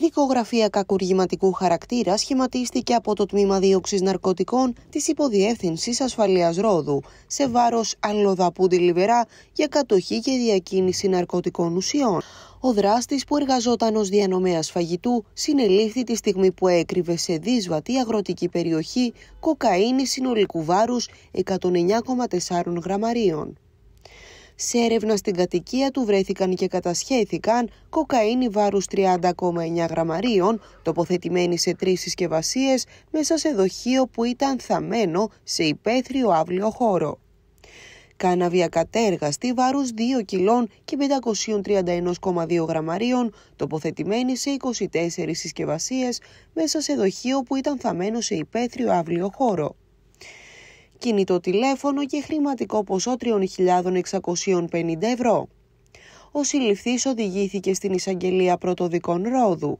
δικογραφία κακουργηματικού χαρακτήρα σχηματίστηκε από το τμήμα δίωξης ναρκωτικών της Υποδιεύθυνσης Ασφαλείας Ρόδου σε βάρος Αλλοδαπούντι Λιβερά για κατοχή και διακίνηση ναρκωτικών ουσιών. Ο δράστης που εργαζόταν ως διανομέας φαγητού συνελήφθη τη στιγμή που έκρυβε σε δύσβατη αγροτική περιοχή κοκαίνη συνολικού βάρους 109,4 γραμμαρίων. Σε έρευνα στην κατοικία του βρέθηκαν και κατασχέθηκαν κοκαίνη βάρους 30,9 γραμμαρίων, τοποθετημένη σε τρεις συσκευασίες μέσα σε δοχείο που ήταν θαμένο σε υπαίθριο αύλιο χώρο. Κάναβια κατέργαστη βάρους 2 κιλών και 531,2 γραμμαρίων, τοποθετημένη σε 24 συσκευασίες μέσα σε δοχείο που ήταν θαμένο σε υπαίθριο αύλιο χώρο κινητό τηλέφωνο και χρηματικό ποσό 3.650 ευρώ. Ο συλληφθής οδηγήθηκε στην εισαγγελία πρωτοδικών Ρόδου.